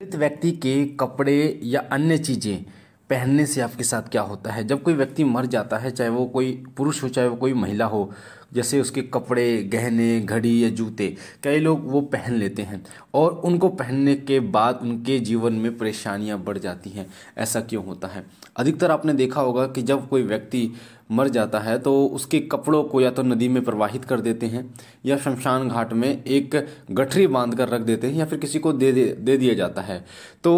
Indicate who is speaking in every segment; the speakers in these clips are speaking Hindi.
Speaker 1: पीड़ित व्यक्ति के कपड़े या अन्य चीज़ें पहनने से आपके साथ क्या होता है जब कोई व्यक्ति मर जाता है चाहे वो कोई पुरुष हो चाहे वो कोई महिला हो जैसे उसके कपड़े गहने घड़ी या जूते कई लोग वो पहन लेते हैं और उनको पहनने के बाद उनके जीवन में परेशानियां बढ़ जाती हैं ऐसा क्यों होता है अधिकतर आपने देखा होगा कि जब कोई व्यक्ति मर जाता है तो उसके कपड़ों को या तो नदी में प्रवाहित कर देते हैं या शमशान घाट में एक गठरी बांध कर रख देते हैं या फिर किसी को दे दे दे दिया जाता है तो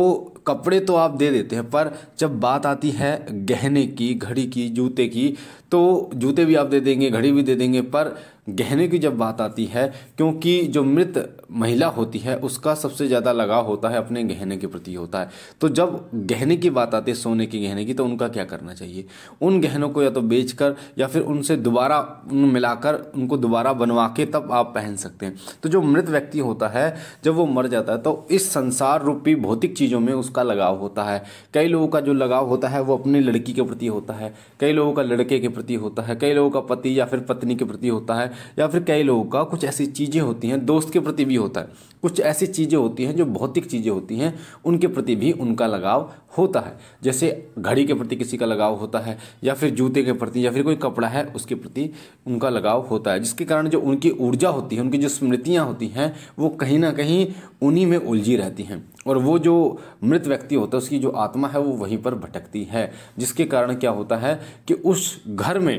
Speaker 1: कपड़े तो आप दे देते हैं पर जब बात आती है गहने की घड़ी की जूते की तो जूते भी आप दे देंगे घड़ी भी दे देंगे पर गहने की जब बात आती है क्योंकि जो मृत महिला होती है उसका सबसे ज़्यादा लगाव होता है अपने गहने के प्रति होता है तो जब गहने की बात आती है सोने के गहने की तो उनका क्या करना चाहिए उन गहनों को या तो बेच कर या फिर उनसे दोबारा मिलाकर उनको दोबारा बनवा के तब आप पहन सकते हैं तो जो मृत व्यक्ति होता है जब वो मर जाता है तो इस संसार रूपी भौतिक चीज़ों में उसका लगाव होता है कई लोगों का जो लगाव होता है वो अपनी लड़की के प्रति होता है कई लोगों का लड़के के प्रति होता है कई लोगों का पति या फिर पत्नी के प्रति होता है है या फिर कई लोगों का कुछ ऐसी चीज़ें होती हैं दोस्त के प्रति भी होता है कुछ ऐसी चीज़ें होती हैं जो भौतिक चीज़ें होती हैं उनके प्रति भी उनका लगाव होता है जैसे घड़ी के प्रति किसी का लगाव होता है या फिर जूते के प्रति या फिर कोई कपड़ा है उसके प्रति उनका लगाव होता है जिसके कारण जो उनकी ऊर्जा होती है उनकी जो स्मृतियाँ होती हैं वो कहीं ना कहीं उन्हीं में उलझी रहती हैं और वो जो मृत व्यक्ति होता है उसकी जो आत्मा है वो वहीं पर भटकती है जिसके कारण क्या होता है कि उस घर में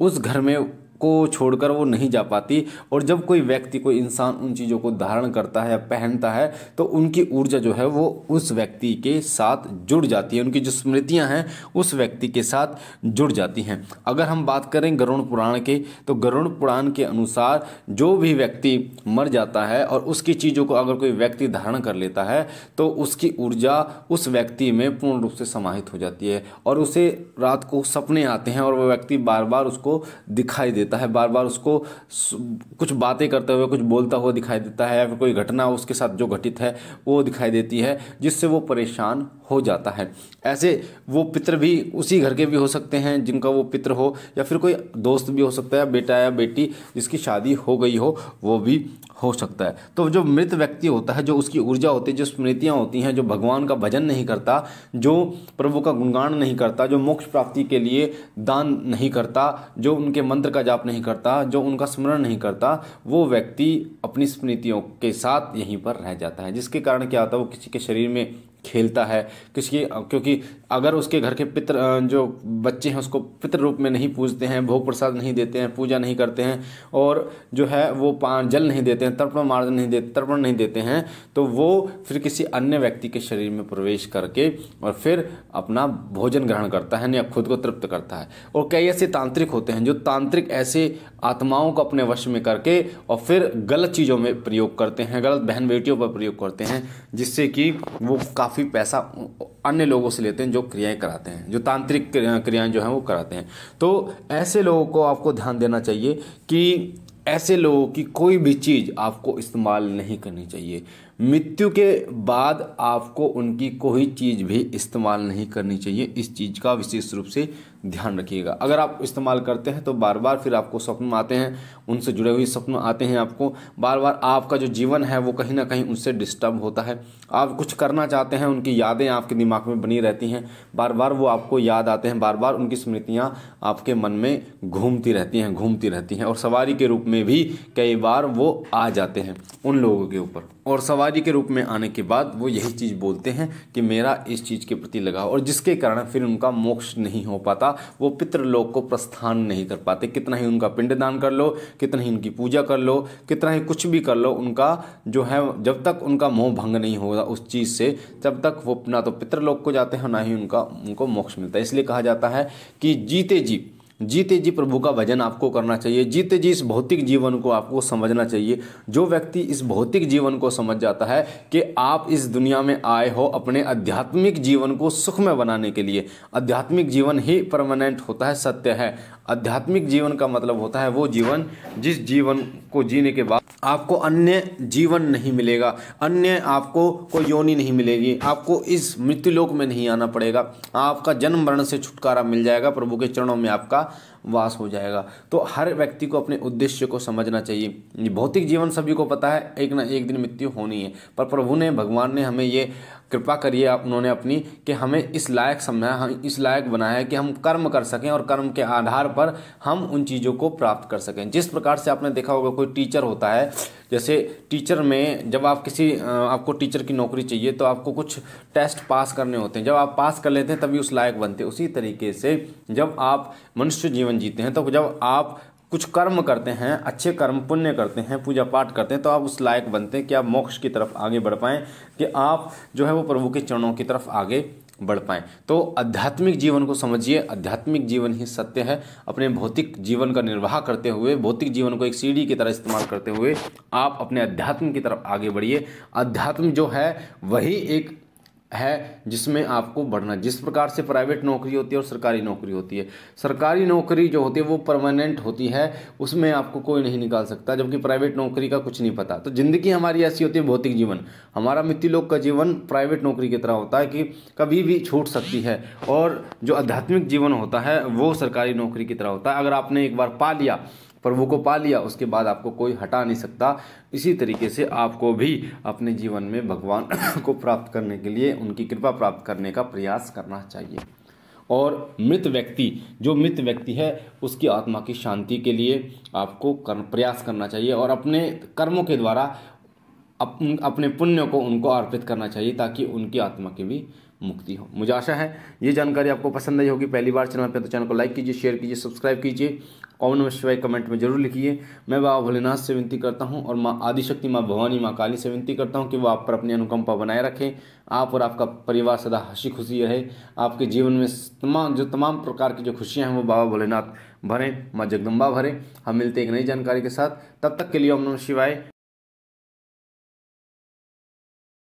Speaker 1: उस घर में को छोड़कर वो नहीं जा पाती और जब कोई व्यक्ति कोई इंसान उन चीज़ों को धारण करता है या पहनता है तो उनकी ऊर्जा जो है वो उस व्यक्ति के साथ जुड़ जाती है उनकी जो स्मृतियाँ हैं उस व्यक्ति के साथ जुड़ जाती हैं अगर हम बात करें गरुण पुराण के तो गरुण पुराण के अनुसार जो भी व्यक्ति मर जाता है और उसकी चीज़ों को अगर कोई व्यक्ति धारण कर लेता है तो उसकी ऊर्जा उस व्यक्ति में पूर्ण रूप से समाहित हो जाती है और उसे रात को सपने आते हैं और वह व्यक्ति बार बार उसको दिखाई देता देता है बार बार उसको कुछ बातें करते हुए कुछ बोलता हुआ दिखाई देता है या फिर कोई घटना उसके साथ जो घटित है वो दिखाई देती है जिससे वो परेशान हो जाता है ऐसे वो पितर भी उसी घर के भी हो सकते हैं जिनका वो पितर हो या फिर कोई दोस्त भी हो सकता है बेटा या बेटी जिसकी शादी हो गई हो वो भी हो सकता है तो जो मृत व्यक्ति होता है जो उसकी ऊर्जा होती है जो स्मृतियाँ होती हैं जो भगवान का भजन नहीं करता जो प्रभु का गुणगान नहीं करता जो मोक्ष प्राप्ति के लिए दान नहीं करता जो उनके मंत्र का जाप जाप नहीं करता जो उनका स्मरण नहीं करता वो व्यक्ति अपनी स्मृतियों के साथ यहीं पर रह जाता है जिसके कारण क्या होता है वो किसी के शरीर में खेलता है किसी क्योंकि अगर उसके घर के पितर जो बच्चे हैं उसको पितृ रूप में नहीं पूजते हैं भोग प्रसाद नहीं देते हैं पूजा नहीं करते हैं और जो है वो जल नहीं देते हैं तर्पण मार्जन नहीं देते तर्पण नहीं देते हैं तो वो फिर किसी अन्य व्यक्ति के शरीर में प्रवेश करके और फिर अपना भोजन ग्रहण करता है या खुद को तृप्त करता है और कई ऐसे तांत्रिक होते हैं जो तांत्रिक ऐसे आत्माओं को अपने वश में करके और फिर गलत चीज़ों में प्रयोग करते हैं गलत बहन बेटियों पर प्रयोग करते हैं जिससे कि वो काफ़ी पैसा अन्य लोगों से लेते हैं जो लोग क्रियाएं कराते हैं जो तांत्रिक क्रियाएं जो हैं वो कराते हैं तो ऐसे लोगों को आपको ध्यान देना चाहिए कि ऐसे लोगों की कोई भी चीज़ आपको इस्तेमाल नहीं करनी चाहिए मृत्यु के बाद आपको उनकी कोई चीज़ भी इस्तेमाल नहीं करनी चाहिए इस चीज़ का विशेष रूप से ध्यान रखिएगा अगर आप इस्तेमाल करते हैं तो बार बार फिर आपको स्वप्न आते हैं उनसे जुड़े हुए स्वप्न आते हैं आपको बार बार आपका जो जीवन है वो कहीं ना कहीं उनसे डिस्टर्ब होता है आप कुछ करना चाहते हैं उनकी यादें आपके दिमाग में बनी रहती हैं बार बार वो आपको याद आते हैं बार बार उनकी स्मृतियाँ आपके मन में घूमती रहती हैं घूमती रहती हैं और सवारी के रूप में भी कई बार वो आ जाते हैं उन लोगों के ऊपर और सवारी के रूप में आने के बाद वो यही चीज़ बोलते हैं कि मेरा इस चीज़ के प्रति लगाव और जिसके कारण फिर उनका मोक्ष नहीं हो पाता वो पितृलोक को प्रस्थान नहीं कर पाते कितना ही उनका पिंडदान कर लो कितना ही उनकी पूजा कर लो कितना ही कुछ भी कर लो उनका जो है जब तक उनका मोह भंग नहीं होगा उस चीज़ से तब तक वो ना तो पितृलोक को जाते हैं ना ही उनका उनको मोक्ष मिलता है इसलिए कहा जाता है कि जीते जी जीते जी प्रभु का भजन आपको करना चाहिए जीते जी इस भौतिक जीवन को आपको समझना चाहिए जो व्यक्ति इस भौतिक जीवन को समझ जाता है कि आप इस दुनिया में आए हो अपने आध्यात्मिक जीवन को सुखमय बनाने के लिए आध्यात्मिक जीवन ही परमानेंट होता है सत्य है आध्यात्मिक जीवन का मतलब होता है वो जीवन जिस जीवन को जीने के बाद आपको अन्य जीवन नहीं मिलेगा अन्य आपको कोई योनि नहीं मिलेगी आपको इस मृत्युलोक में नहीं आना पड़ेगा आपका जन्म मरण से छुटकारा मिल जाएगा प्रभु के चरणों में आपका वास हो जाएगा तो हर व्यक्ति को अपने उद्देश्य को समझना चाहिए भौतिक जीवन सभी को पता है एक ना एक दिन मृत्यु होनी है पर प्रभु ने भगवान ने हमें ये कृपा करिए आप उन्होंने अपनी कि हमें इस लायक समझाया हम इस लायक बनाया कि हम कर्म कर सकें और कर्म के आधार पर हम उन चीज़ों को प्राप्त कर सकें जिस प्रकार से आपने देखा होगा कोई टीचर होता है जैसे टीचर में जब आप किसी आपको टीचर की नौकरी चाहिए तो आपको कुछ टेस्ट पास करने होते हैं जब आप पास कर लेते हैं तभी उस लायक बनते हैं उसी तरीके से जब आप मनुष्य जीवन जीते हैं तो जब आप कुछ कर्म करते हैं अच्छे कर्म पुण्य करते हैं पूजा पाठ करते हैं तो आप उस लायक बनते हैं कि आप मोक्ष की तरफ आगे बढ़ पाएँ कि आप जो है वो प्रभु के चरणों की तरफ आगे बढ़ पाएँ तो आध्यात्मिक जीवन को समझिए आध्यात्मिक जीवन ही सत्य है अपने भौतिक जीवन का निर्वाह करते हुए भौतिक जीवन को एक सीढ़ी की तरह इस्तेमाल करते हुए आप अपने अध्यात्म की तरफ आगे बढ़िए अध्यात्म जो है वही एक है जिसमें आपको बढ़ना जिस प्रकार से प्राइवेट नौकरी होती है और सरकारी नौकरी होती है सरकारी नौकरी जो होती है वो परमानेंट होती है उसमें आपको कोई नहीं निकाल सकता जबकि प्राइवेट नौकरी का कुछ नहीं पता तो ज़िंदगी हमारी ऐसी होती है भौतिक जीवन हमारा मित्ती लोग का जीवन प्राइवेट नौकरी की तरह होता है कि कभी भी छूट सकती है और जो आध्यात्मिक जीवन होता है वो सरकारी नौकरी की तरह होता है अगर आपने एक बार पा लिया प्रभु को पा लिया उसके बाद आपको कोई हटा नहीं सकता इसी तरीके से आपको भी अपने जीवन में भगवान को प्राप्त करने के लिए उनकी कृपा प्राप्त करने का प्रयास करना चाहिए और मृत व्यक्ति जो मृत व्यक्ति है उसकी आत्मा की शांति के लिए आपको कर, प्रयास करना चाहिए और अपने कर्मों के द्वारा अप, अपने पुण्य को उनको अर्पित करना चाहिए ताकि उनकी आत्मा की भी मुक्ति हो मुझे आशा है ये जानकारी आपको पसंद आई होगी पहली बार चैनल पर तो चैनल को लाइक कीजिए शेयर कीजिए सब्सक्राइब कीजिए और नमः शिवाय कमेंट में जरूर लिखिए मैं बाबा भोलेनाथ से विनती करता हूँ और माँ आदिशक्ति माँ भवानी माँ काली से विनती करता हूँ कि वो आप पर अपनी अनुकंपा बनाए रखें आप और आपका परिवार सदा हंसी खुशी रहे आपके जीवन में तमाम जो तमाम प्रकार की जो खुशियाँ हैं वो बाबा भोलेनाथ भरें माँ जगदम्बा भरें हम मिलते एक नई जानकारी के साथ तब तक के लिए ओम नम शिवाय